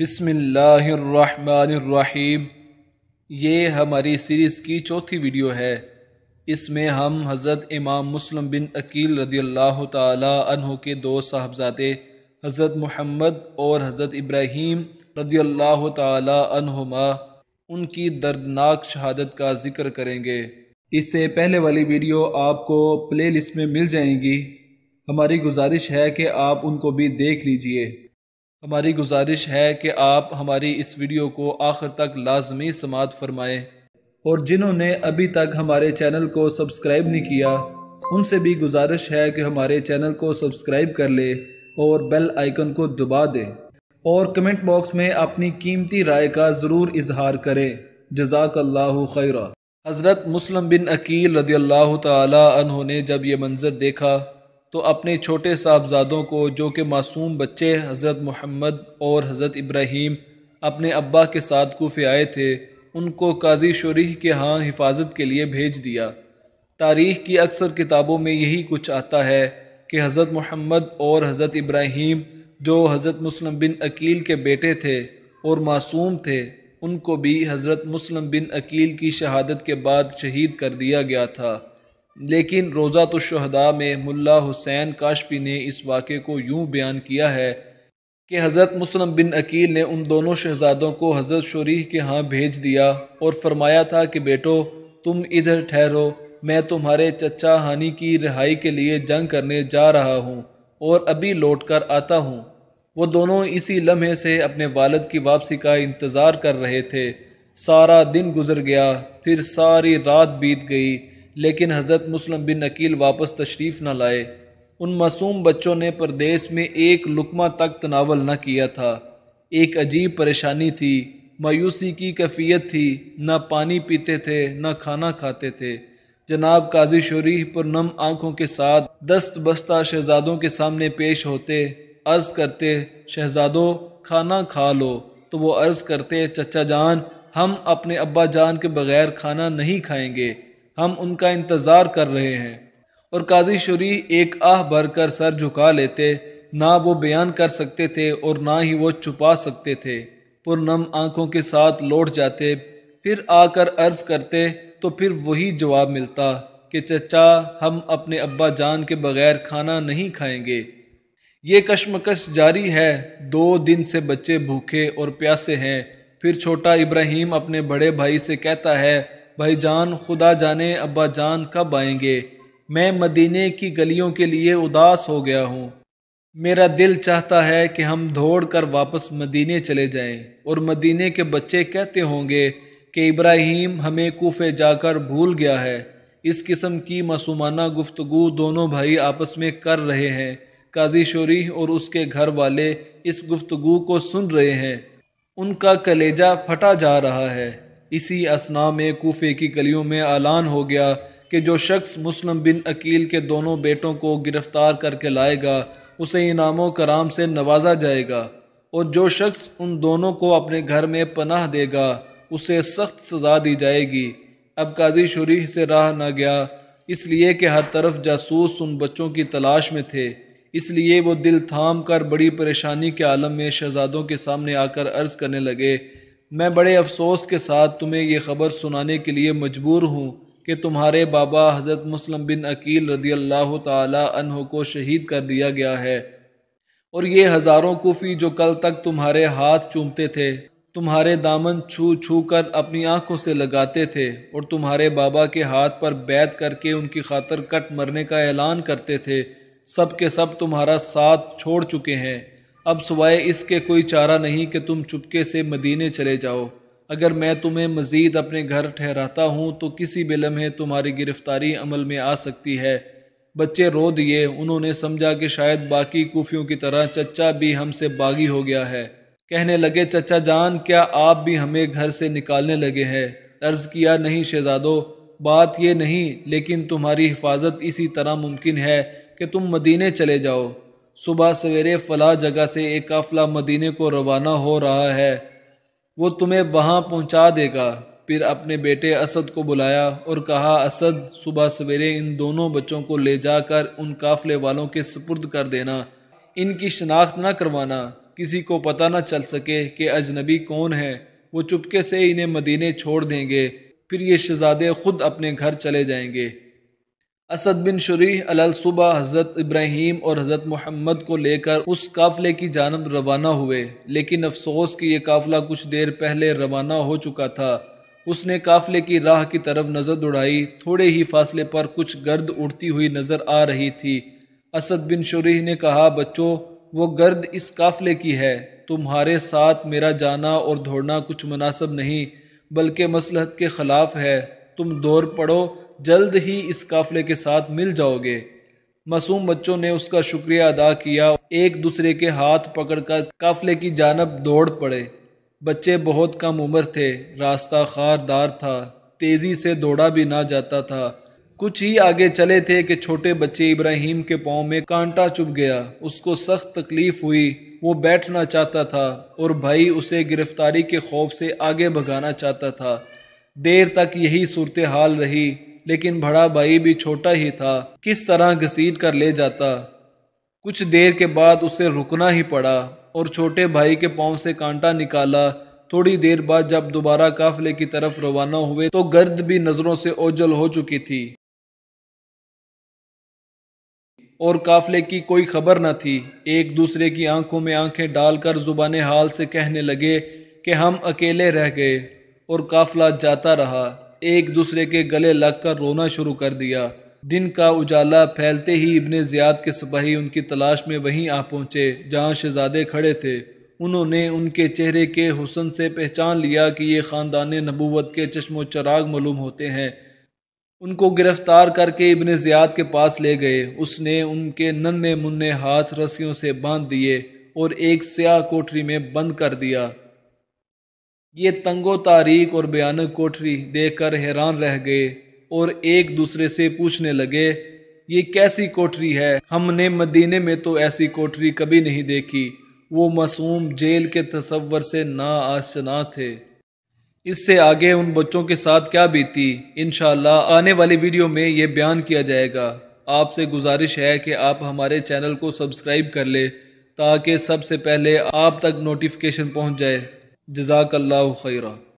बिसमीम ये हमारी सीरीज़ की चौथी वीडियो है इसमें हम हज़रत इमाम मुस्लिम बिन अकील रदी अल्लाह तहों के दो साहबजादे हज़रत मोहम्मद और हज़रत इब्राहीम रदी अल्लाह उनकी दर्दनाक शहादत का ज़िक्र करेंगे इससे पहले वाली वीडियो आपको प्लेलिस्ट में मिल जाएंगी हमारी गुजारिश है कि आप उनको भी देख लीजिए हमारी गुजारिश है कि आप हमारी इस वीडियो को आखिर तक लाजमी समात फरमाएं और जिन्होंने अभी तक हमारे चैनल को सब्सक्राइब नहीं किया उनसे भी गुजारिश है कि हमारे चैनल को सब्सक्राइब कर ले और बेल आइकन को दबा दें और कमेंट बॉक्स में अपनी कीमती राय का ज़रूर इजहार करें जजाक अल्लाह खैरा हज़रत मुस्लिम बिन अकील रदी अल्लाह तहों ने जब यह मंज़र देखा तो अपने छोटे साहबजादों को जो कि मासूम बच्चे हज़रत मोहम्मद और हज़रत इब्राहीम अपने अब्बा के साथ कोफ़े आए थे उनको काजी शरीह के हाँ हिफाजत के लिए भेज दिया तारीख़ की अक्सर किताबों में यही कुछ आता है कि हज़रत मोहम्मद और हज़रत इब्राहीम जो हज़रत मुस्लिम बिन अकील के बेटे थे और मासूम थे उनको भी हज़रत मुस्लिम बिन अकील की शहादत के बाद शहीद कर दिया गया था लेकिन रोज़ा तो शहदा में मुल्ला हुसैन काशफी ने इस वाक़े को यूँ बयान किया है कि हज़रत मुस्लिम बिन अकील ने उन दोनों शहजादों को हज़रत शरीह के यहाँ भेज दिया और फरमाया था कि बेटो तुम इधर ठहरो मैं तुम्हारे चचा हानि की रिहाई के लिए जंग करने जा रहा हूँ और अभी लौट कर आता हूँ वो दोनों इसी लम्हे से अपने वालद की वापसी का इंतज़ार कर रहे थे सारा दिन गुजर गया फिर सारी रात बीत गई लेकिन हज़रत मुस्लिम बिन अकील वापस तशरीफ़ न लाए उन मासूम बच्चों ने परदेस में एक लुकमा तक तनावल न किया था एक अजीब परेशानी थी मायूसी की कैफियत थी न पानी पीते थे न खाना खाते थे जनाब काजी शोरी पर नम आँखों के साथ दस्त बस्ता शहजादों के सामने पेश होते अर्ज़ करते शहजादों खाना खा लो तो वो अर्ज़ करते चचा जान हम अपने अब्बा जान के बग़ैर खाना नहीं खाएंगे हम उनका इंतज़ार कर रहे हैं और काजी शुरी एक आह भर कर सर झुका लेते ना वो बयान कर सकते थे और ना ही वो छुपा सकते थे पुरनम आंखों के साथ लौट जाते फिर आकर अर्ज करते तो फिर वही जवाब मिलता कि चचा हम अपने अब्बा जान के बगैर खाना नहीं खाएंगे ये कश्मकश जारी है दो दिन से बच्चे भूखे और प्यासे हैं फिर छोटा इब्राहिम अपने बड़े भाई से कहता है भाई जान खुदा जाने अब्बा जान कब आएंगे मैं मदीने की गलियों के लिए उदास हो गया हूँ मेरा दिल चाहता है कि हम दौड़ कर वापस मदीने चले जाएं और मदीने के बच्चे कहते होंगे कि इब्राहिम हमें कोफे जाकर भूल गया है इस किस्म की मासूमाना गुफ्तगु दोनों भाई आपस में कर रहे हैं काजी शोरी और उसके घर वाले इस गुफ्तगु को सुन रहे हैं उनका कलेजा फटा जा रहा है इसी असना में कोफे की गलियों में ऐलान हो गया कि जो शख्स मुस्लिम बिन अकील के दोनों बेटों को गिरफ़्तार करके लाएगा उसे इनामों कराम से नवाजा जाएगा और जो शख्स उन दोनों को अपने घर में पनाह देगा उसे सख्त सज़ा दी जाएगी अब काजी शुरीह से राह ना गया इसलिए कि हर तरफ जासूस उन बच्चों की तलाश में थे इसलिए वो दिल थाम कर बड़ी परेशानी के आलम में शहजादों के सामने आकर अर्ज़ करने लगे मैं बड़े अफसोस के साथ तुम्हें यह खबर सुनाने के लिए मजबूर हूँ कि तुम्हारे बाबा हज़रत मुस्लिम बिन अकील रदी अल्लाह तहों को शहीद कर दिया गया है और ये हज़ारों कोफ़ी जो कल तक तुम्हारे हाथ चूमते थे तुम्हारे दामन छू छू कर अपनी आँखों से लगाते थे और तुम्हारे बाबा के हाथ पर बैत करके उनकी खातर कट मरने का ऐलान करते थे सब के सब तुम्हारा साथ छोड़ चुके हैं अब सवाए इसके कोई चारा नहीं कि तुम चुपके से मदीने चले जाओ अगर मैं तुम्हें मज़ीद अपने घर ठहराता हूँ तो किसी भी लम्हे तुम्हारी गिरफ्तारी अमल में आ सकती है बच्चे रो दिए उन्होंने समझा कि शायद बाकी कूफियों की तरह चचा भी हमसे बागी हो गया है कहने लगे चचा जान क्या आप भी हमें घर से निकालने लगे हैं अर्ज़ किया नहीं शहजादो बात यह नहीं लेकिन तुम्हारी हिफाजत इसी तरह मुमकिन है कि तुम मदीने चले जाओ सुबह सवेरे फला जगह से एक काफिला मदीने को रवाना हो रहा है वो तुम्हें वहाँ पहुँचा देगा फिर अपने बेटे असद को बुलाया और कहा असद सुबह सवेरे इन दोनों बच्चों को ले जाकर उन काफले वालों के सुपुर्द कर देना इनकी शनाख्त न करवाना किसी को पता न चल सके कि अजनबी कौन है वो चुपके से इन्हें मदीने छोड़ देंगे फिर ये शहजादे खुद अपने घर चले जाएंगे असद बिन शरी अलसुबा हज़रत इब्राहिम और हज़रत मोहम्मद को लेकर उस काफ़िले की जानब रवाना हुए लेकिन अफसोस कि यह काफ़िला कुछ देर पहले रवाना हो चुका था उसने काफ़िले की राह की तरफ नज़र उड़ाई थोड़े ही फासले पर कुछ गर्द उड़ती हुई नज़र आ रही थी असद बिन शरीह ने कहा बच्चों वो गर्द इस काफ़िले की है तुम्हारे साथ मेरा जाना और दौड़ना कुछ मुनासब नहीं बल्कि मसलहत के ख़िलाफ़ है तुम दौड़ पड़ो जल्द ही इस काफले के साथ मिल जाओगे मासूम बच्चों ने उसका शुक्रिया अदा किया एक दूसरे के हाथ पकड़कर काफले की जानब दौड़ पड़े बच्चे बहुत कम उम्र थे रास्ता खारदार था तेज़ी से दौड़ा भी ना जाता था कुछ ही आगे चले थे कि छोटे बच्चे इब्राहिम के पाँव में कांटा चुभ गया उसको सख्त तकलीफ हुई वो बैठना चाहता था और भाई उसे गिरफ्तारी के खौफ से आगे भगाना चाहता था देर तक यही सूरत हाल रही लेकिन बड़ा भाई भी छोटा ही था किस तरह घसीट कर ले जाता कुछ देर के बाद उसे रुकना ही पड़ा और छोटे भाई के पाँव से कांटा निकाला थोड़ी देर बाद जब दोबारा काफले की तरफ रवाना हुए तो गर्द भी नज़रों से ओझल हो चुकी थी और काफले की कोई खबर न थी एक दूसरे की आंखों में आंखें डालकर जुबान हाल से कहने लगे कि हम अकेले रह गए और काफला जाता रहा एक दूसरे के गले लगकर रोना शुरू कर दिया दिन का उजाला फैलते ही इब्ने ज़ियाद के सिपाही उनकी तलाश में वहीं आ पहुँचे जहाँ शहजादे खड़े थे उन्होंने उनके चेहरे के हुसन से पहचान लिया कि ये ख़ानदान नबूवत के चश्मो चराग मालूम होते हैं उनको गिरफ्तार करके इब्ने ज़ियाद के पास ले गए उसने उनके नन्हे मुन्ने हाथ रस्सियों से बांध दिए और एक स्याह कोठरी में बंद कर दिया ये तंगो तारीख और बयान कोठरी देखकर हैरान रह गए और एक दूसरे से पूछने लगे ये कैसी कोठरी है हमने मदीने में तो ऐसी कोठरी कभी नहीं देखी वो मासूम जेल के तस्वर से ना आशना थे इससे आगे उन बच्चों के साथ क्या बीती इन आने वाली वीडियो में ये बयान किया जाएगा आपसे गुजारिश है कि आप हमारे चैनल को सब्सक्राइब कर ले ताकि सबसे पहले आप तक नोटिफिकेशन पहुंच जाए जजाकल्ला खैरा